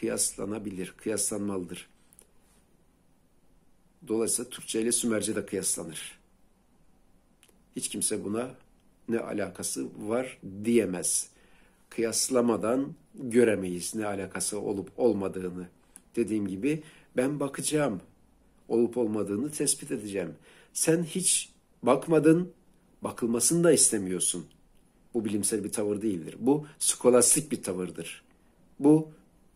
kıyaslanabilir, kıyaslanmalıdır. Dolayısıyla Türkçe ile Sümerce de kıyaslanır. Hiç kimse buna ne alakası var diyemez. Kıyaslamadan göremeyiz ne alakası olup olmadığını. Dediğim gibi ben bakacağım. Olup olmadığını tespit edeceğim. Sen hiç bakmadın, bakılmasını da istemiyorsun. Bu bilimsel bir tavır değildir. Bu skolastik bir tavırdır. Bu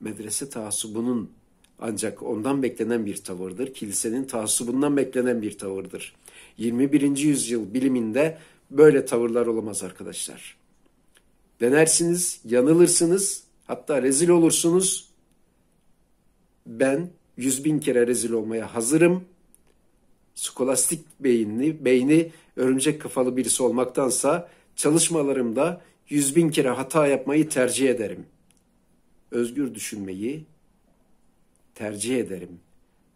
medrese taassubunun ancak ondan beklenen bir tavırdır. Kilisenin taassubundan beklenen bir tavırdır. 21. yüzyıl biliminde böyle tavırlar olamaz arkadaşlar. Denersiniz, yanılırsınız, hatta rezil olursunuz. Ben yüz bin kere rezil olmaya hazırım. Skolastik beyinli, beyni örümcek kafalı birisi olmaktansa çalışmalarımda yüz bin kere hata yapmayı tercih ederim.'' özgür düşünmeyi tercih ederim.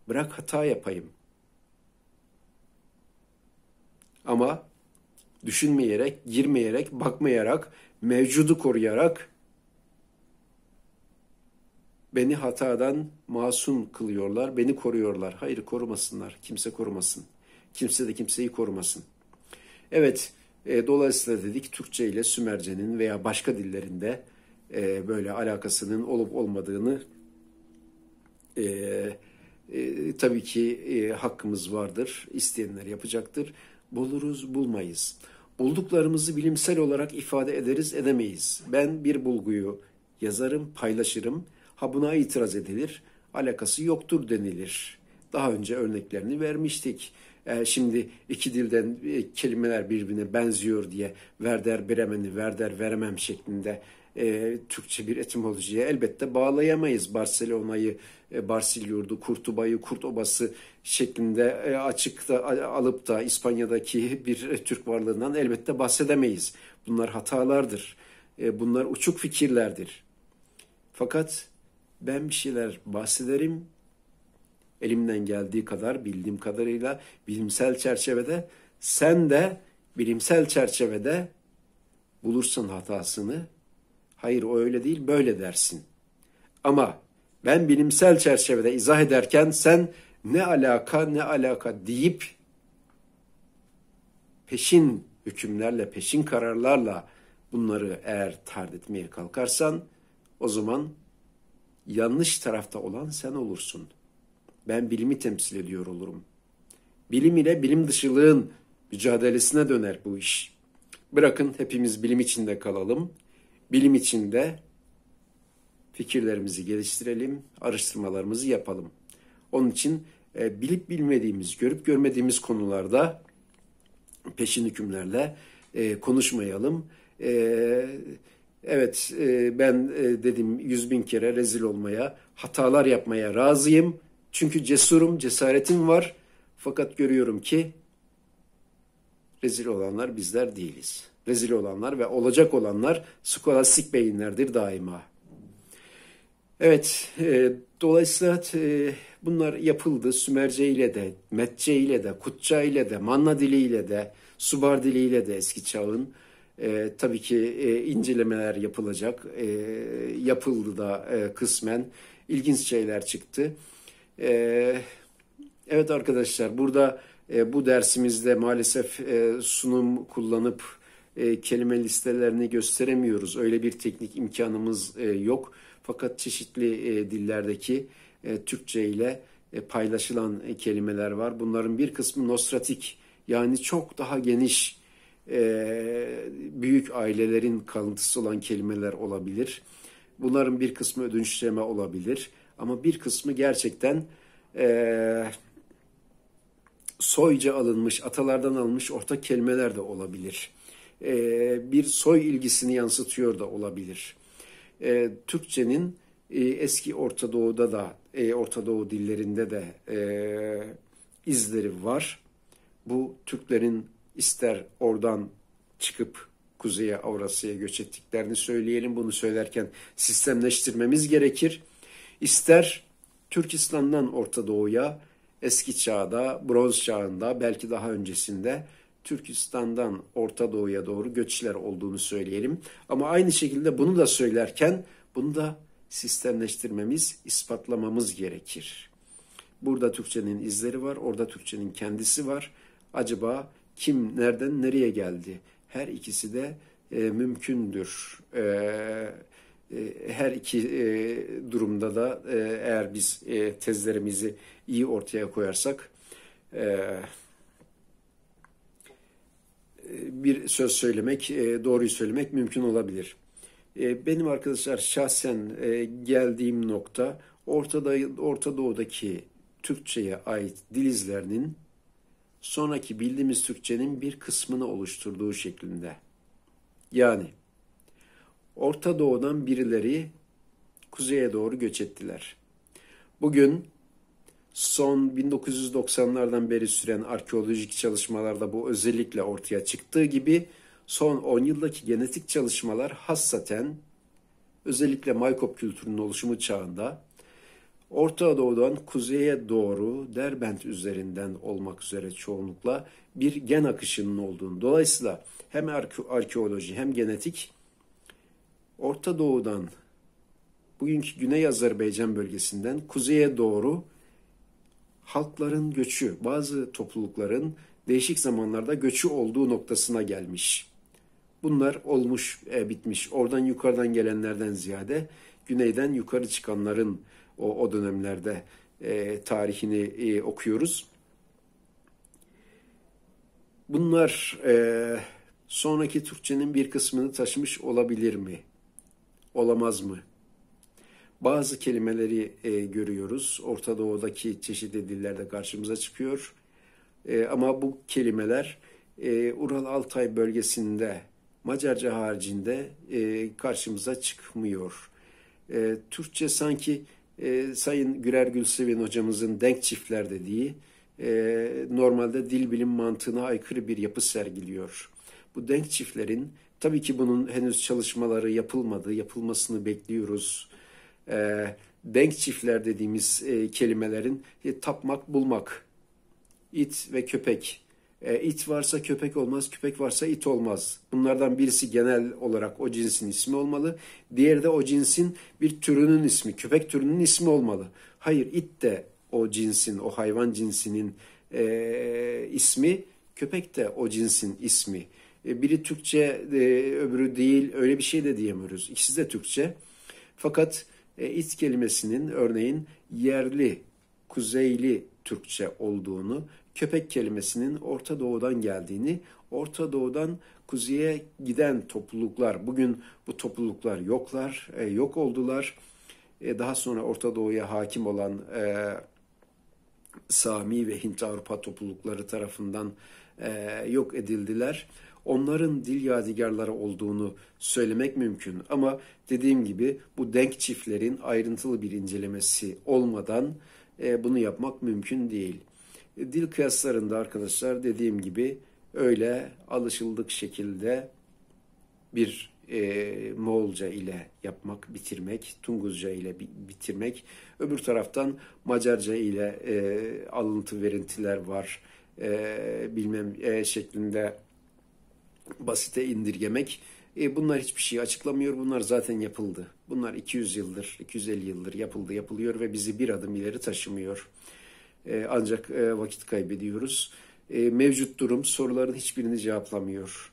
Bırak hata yapayım. Ama düşünmeyerek, girmeyerek, bakmayarak, mevcudu koruyarak beni hatadan masum kılıyorlar, beni koruyorlar. Hayır korumasınlar, kimse korumasın. Kimse de kimseyi korumasın. Evet, e, dolayısıyla dedik Türkçe ile Sümerce'nin veya başka dillerinde e, böyle alakasının olup olmadığını e, e, tabii ki e, hakkımız vardır. İsteyenler yapacaktır. Buluruz, bulmayız. Bulduklarımızı bilimsel olarak ifade ederiz, edemeyiz. Ben bir bulguyu yazarım, paylaşırım. Ha buna itiraz edilir, alakası yoktur denilir. Daha önce örneklerini vermiştik. E, şimdi iki dilden e, kelimeler birbirine benziyor diye Werder Bremen'i Werder veremem şeklinde e, Türkçe bir etimolojiye elbette bağlayamayız Barcelona'yı, e, Barsilyurdu, Kurtuba'yı, Kurt Obası şeklinde e, açıkta alıp da İspanya'daki bir e, Türk varlığından elbette bahsedemeyiz. Bunlar hatalardır. E, bunlar uçuk fikirlerdir. Fakat ben bir şeyler bahsederim. Elimden geldiği kadar, bildiğim kadarıyla bilimsel çerçevede sen de bilimsel çerçevede bulursun hatasını hayır o öyle değil böyle dersin. Ama ben bilimsel çerçevede izah ederken sen ne alaka ne alaka deyip peşin hükümlerle, peşin kararlarla bunları eğer tard etmeye kalkarsan o zaman yanlış tarafta olan sen olursun. Ben bilimi temsil ediyor olurum. Bilim ile bilim dışılığın mücadelesine döner bu iş. Bırakın hepimiz bilim içinde kalalım bilim içinde fikirlerimizi geliştirelim, araştırmalarımızı yapalım. Onun için e, bilip bilmediğimiz, görüp görmediğimiz konularda peşin hükümlerle e, konuşmayalım. E, evet e, ben e, dedim yüz bin kere rezil olmaya, hatalar yapmaya razıyım. Çünkü cesurum, cesaretim var. Fakat görüyorum ki rezil olanlar bizler değiliz rezil olanlar ve olacak olanlar skolastik beyinlerdir daima. Evet, e, dolayısıyla e, bunlar yapıldı. Sümerce ile de, Metçe ile de, Kutça ile de, Manna diliyle de, Subar dili ile de eski çağın e, tabii ki e, incelemeler yapılacak. E, yapıldı da e, kısmen. ilginç şeyler çıktı. E, evet arkadaşlar, burada e, bu dersimizde maalesef e, sunum kullanıp e, kelime listelerini gösteremiyoruz. Öyle bir teknik imkanımız e, yok. Fakat çeşitli e, dillerdeki e, Türkçe ile e, paylaşılan e, kelimeler var. Bunların bir kısmı nostratik yani çok daha geniş e, büyük ailelerin kalıntısı olan kelimeler olabilir. Bunların bir kısmı ödünçleme olabilir ama bir kısmı gerçekten e, soyca alınmış, atalardan alınmış ortak kelimeler de olabilir. E, bir soy ilgisini yansıtıyor da olabilir. E, Türkçenin e, eski Orta Doğu'da da, Orta Doğu dillerinde de izleri var. Bu Türklerin ister oradan çıkıp Kuzey'e Avrasya'ya göç ettiklerini söyleyelim. Bunu söylerken sistemleştirmemiz gerekir. İster Türkistan'dan Orta Doğu'ya eski çağda, bronz çağında belki daha öncesinde Türkistan'dan Orta Doğu'ya doğru göçler olduğunu söyleyelim. Ama aynı şekilde bunu da söylerken bunu da sistemleştirmemiz, ispatlamamız gerekir. Burada Türkçenin izleri var, orada Türkçenin kendisi var. Acaba kim nereden nereye geldi? Her ikisi de e, mümkündür. E, e, her iki e, durumda da e, eğer biz e, tezlerimizi iyi ortaya koyarsak... E, bir söz söylemek, e, doğruyu söylemek mümkün olabilir. E, benim arkadaşlar şahsen e, geldiğim nokta Ortada, Orta Doğu'daki Türkçe'ye ait dil izlerinin sonraki bildiğimiz Türkçenin bir kısmını oluşturduğu şeklinde. Yani Orta Doğu'dan birileri kuzeye doğru göç ettiler. Bugün son 1990'lardan beri süren arkeolojik çalışmalarda bu özellikle ortaya çıktığı gibi son 10 yıldaki genetik çalışmalar hassaten özellikle Maykop kültürünün oluşumu çağında Orta Doğu'dan kuzeye doğru Derbent üzerinden olmak üzere çoğunlukla bir gen akışının olduğunu. Dolayısıyla hem arkeoloji hem genetik Orta Doğu'dan bugünkü Güney Azerbaycan bölgesinden kuzeye doğru halkların göçü, bazı toplulukların değişik zamanlarda göçü olduğu noktasına gelmiş. Bunlar olmuş, e, bitmiş. Oradan yukarıdan gelenlerden ziyade güneyden yukarı çıkanların o, o dönemlerde e, tarihini e, okuyoruz. Bunlar e, sonraki Türkçenin bir kısmını taşımış olabilir mi? Olamaz mı? bazı kelimeleri e, görüyoruz. Orta Doğu'daki çeşitli dillerde karşımıza çıkıyor. E, ama bu kelimeler e, Ural Altay bölgesinde Macarca haricinde e, karşımıza çıkmıyor. E, Türkçe sanki e, Sayın Gürer Gülsevin hocamızın denk çiftler dediği e, normalde dil bilim mantığına aykırı bir yapı sergiliyor. Bu denk çiftlerin tabii ki bunun henüz çalışmaları yapılmadı, yapılmasını bekliyoruz e, denk çiftler dediğimiz e, kelimelerin e, tapmak, bulmak, it ve köpek. E, it varsa köpek olmaz, köpek varsa it olmaz. Bunlardan birisi genel olarak o cinsin ismi olmalı. Diğeri de o cinsin bir türünün ismi, köpek türünün ismi olmalı. Hayır, it de o cinsin, o hayvan cinsinin e, ismi, köpek de o cinsin ismi. E, biri Türkçe, e, öbürü değil, öyle bir şey de diyemiyoruz. İkisi de Türkçe. Fakat e, it kelimesinin örneğin yerli, kuzeyli Türkçe olduğunu, köpek kelimesinin Orta Doğu'dan geldiğini, Orta Doğu'dan kuzeye giden topluluklar, bugün bu topluluklar yoklar, e, yok oldular. E, daha sonra Orta Doğu'ya hakim olan e, Sami ve Hint Avrupa toplulukları tarafından e, yok edildiler onların dil yadigarları olduğunu söylemek mümkün. Ama dediğim gibi bu denk çiftlerin ayrıntılı bir incelemesi olmadan e, bunu yapmak mümkün değil. E, dil kıyaslarında arkadaşlar dediğim gibi öyle alışıldık şekilde bir e, Moğolca ile yapmak, bitirmek, Tunguzca ile bitirmek. Öbür taraftan Macarca ile e, alıntı verintiler var e, bilmem e, şeklinde basite indirgemek. E, bunlar hiçbir şey açıklamıyor. Bunlar zaten yapıldı. Bunlar 200 yıldır, 250 yıldır yapıldı, yapılıyor ve bizi bir adım ileri taşımıyor. E, ancak e, vakit kaybediyoruz. E, mevcut durum soruların hiçbirini cevaplamıyor.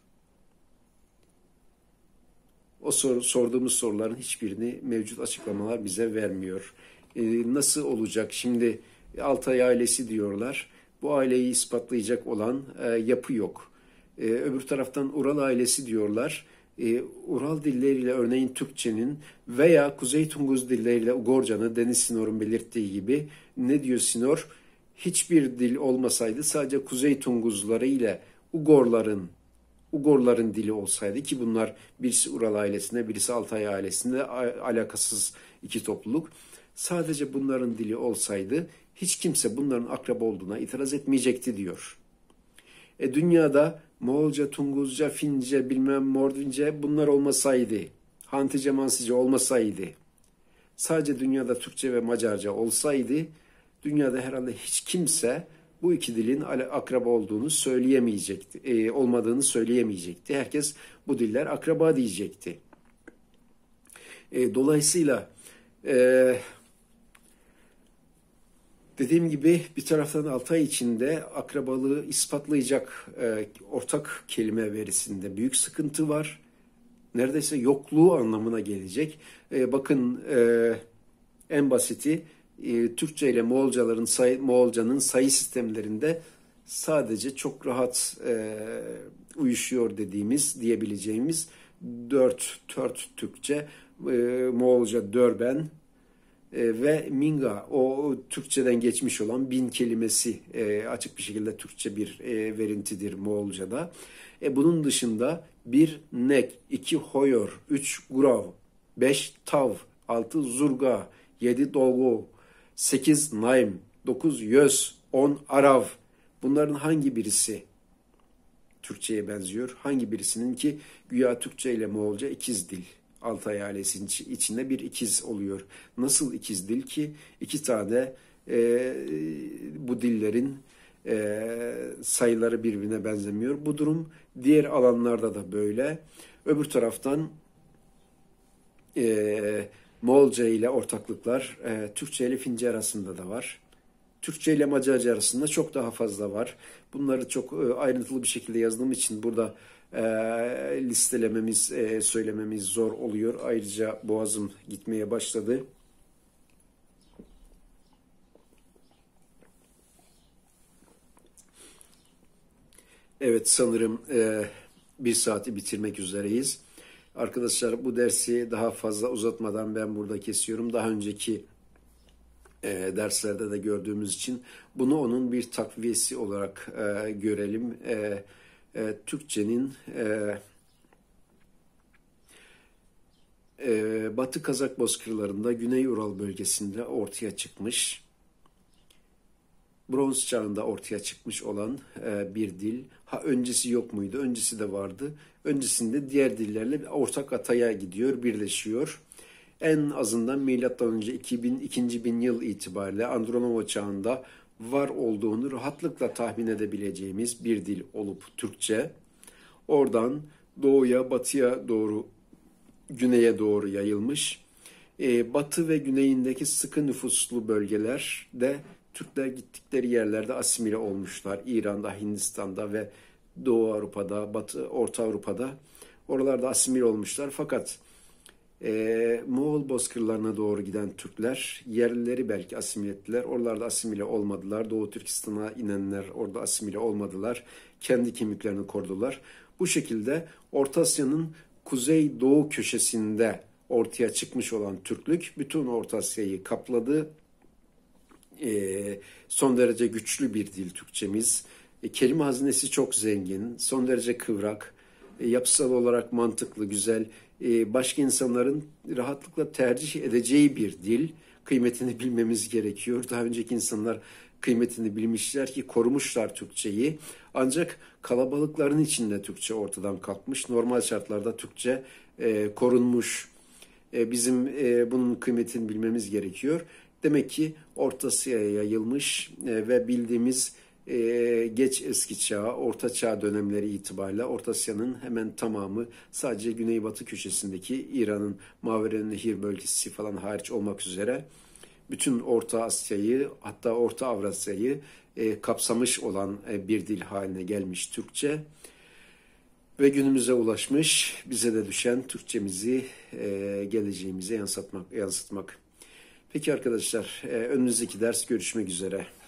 O sor, sorduğumuz soruların hiçbirini mevcut açıklamalar bize vermiyor. E, nasıl olacak? Şimdi Altay ailesi diyorlar. Bu aileyi ispatlayacak olan e, yapı yok e, öbür taraftan Ural ailesi diyorlar. E, Ural dilleriyle örneğin Türkçenin veya Kuzey Tunguz dilleriyle Ugorca'nın Deniz Sinor'un belirttiği gibi ne diyor Sinor? Hiçbir dil olmasaydı sadece Kuzey Tunguzları ile Ugorların Ugorların dili olsaydı ki bunlar birisi Ural ailesinde birisi Altay ailesinde alakasız iki topluluk. Sadece bunların dili olsaydı hiç kimse bunların akraba olduğuna itiraz etmeyecekti diyor. E, dünyada Moğolca, Tunguzca, Fince, bilmem Mordvince bunlar olmasaydı, Hantice, Mansice olmasaydı, sadece dünyada Türkçe ve Macarca olsaydı, dünyada herhalde hiç kimse bu iki dilin akraba olduğunu söyleyemeyecekti, e, olmadığını söyleyemeyecekti. Herkes bu diller akraba diyecekti. E, dolayısıyla e, Dediğim gibi bir taraftan 6 ay içinde akrabalığı ispatlayacak e, ortak kelime verisinde büyük sıkıntı var. Neredeyse yokluğu anlamına gelecek. E, bakın e, en basiti e, Türkçe ile Moğolcaların say Moğolcanın sayı sistemlerinde sadece çok rahat e, uyuşuyor dediğimiz diyebileceğimiz dört tört Türkçe, e, Moğolca dörben, e, ve Minga o Türkçeden geçmiş olan bin kelimesi e, açık bir şekilde Türkçe bir e, verintidir Moğolca'da. bunun dışında bir nek, iki hoyor, üç Gurav, beş tav, altı zurga, yedi dolgu, sekiz naim, dokuz yöz, on arav. Bunların hangi birisi Türkçe'ye benziyor? Hangi birisinin ki güya Türkçe ile Moğolca ikiz dil? Altay ailesinin içinde bir ikiz oluyor. Nasıl ikiz dil ki? İki tane e, bu dillerin e, sayıları birbirine benzemiyor. Bu durum diğer alanlarda da böyle. Öbür taraftan e, Moğolca ile ortaklıklar e, Türkçe ile Fince arasında da var. Türkçe ile Macarca arasında çok daha fazla var. Bunları çok e, ayrıntılı bir şekilde yazdığım için burada e, listelememiz, e, söylememiz zor oluyor. Ayrıca boğazım gitmeye başladı. Evet sanırım e, bir saati bitirmek üzereyiz. Arkadaşlar bu dersi daha fazla uzatmadan ben burada kesiyorum. Daha önceki e, derslerde de gördüğümüz için bunu onun bir takviyesi olarak e, görelim. Evet e, Türkçenin e, e, Batı Kazak bozkırlarında Güney Ural bölgesinde ortaya çıkmış, bronz çağında ortaya çıkmış olan e, bir dil. Ha öncesi yok muydu? Öncesi de vardı. Öncesinde diğer dillerle ortak ataya gidiyor, birleşiyor. En azından milattan önce 2000, 2000 yıl itibariyle Andronovo çağında var olduğunu rahatlıkla tahmin edebileceğimiz bir dil olup Türkçe. Oradan doğuya, batıya doğru, güneye doğru yayılmış. E, batı ve güneyindeki sıkı nüfuslu bölgelerde Türkler gittikleri yerlerde asimile olmuşlar. İran'da, Hindistan'da ve Doğu Avrupa'da, Batı, Orta Avrupa'da oralarda asimil olmuşlar. Fakat e, Moğol bozkırlarına doğru giden Türkler, yerlileri belki asimile ettiler. Oralarda asimile olmadılar. Doğu Türkistan'a inenler orada asimile olmadılar. Kendi kimliklerini korudular. Bu şekilde Orta Asya'nın kuzey-doğu köşesinde ortaya çıkmış olan Türklük bütün Orta Asya'yı kapladı. E, son derece güçlü bir dil Türkçemiz. E, kelime hazinesi çok zengin, son derece kıvrak, e, yapısal olarak mantıklı, güzel e, başka insanların rahatlıkla tercih edeceği bir dil. Kıymetini bilmemiz gerekiyor. Daha önceki insanlar kıymetini bilmişler ki korumuşlar Türkçeyi. Ancak kalabalıkların içinde Türkçe ortadan kalkmış. Normal şartlarda Türkçe e, korunmuş. E, bizim e, bunun kıymetini bilmemiz gerekiyor. Demek ki Orta Asya'ya yayılmış e, ve bildiğimiz e, geç eski çağ, orta çağ dönemleri itibariyle Orta Asya'nın hemen tamamı sadece güneybatı köşesindeki İran'ın Maveren Nehir bölgesi falan hariç olmak üzere bütün Orta Asya'yı hatta Orta Avrasya'yı e, kapsamış olan e, bir dil haline gelmiş Türkçe ve günümüze ulaşmış bize de düşen Türkçemizi e, geleceğimize yansıtmak yansıtmak. Peki arkadaşlar e, önümüzdeki ders görüşmek üzere.